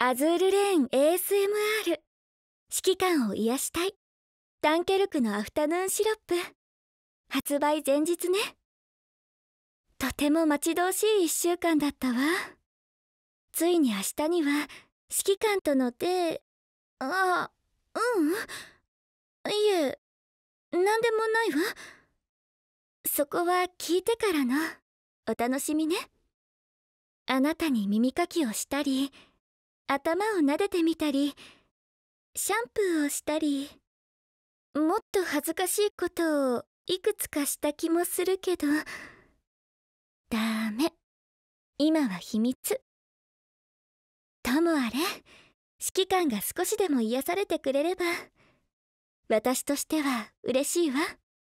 アズールレーン ASMR 指揮官を癒したいダンケルクのアフタヌーンシロップ発売前日ねとても待ち遠しい1週間だったわついに明日には指揮官とのデああうんいえ何でもないわそこは聞いてからのお楽しみねあなたに耳かきをしたり頭を撫でてみたりシャンプーをしたりもっと恥ずかしいことをいくつかした気もするけどダメ今は秘密ともあれ指揮官が少しでも癒されてくれれば私としては嬉しいわ。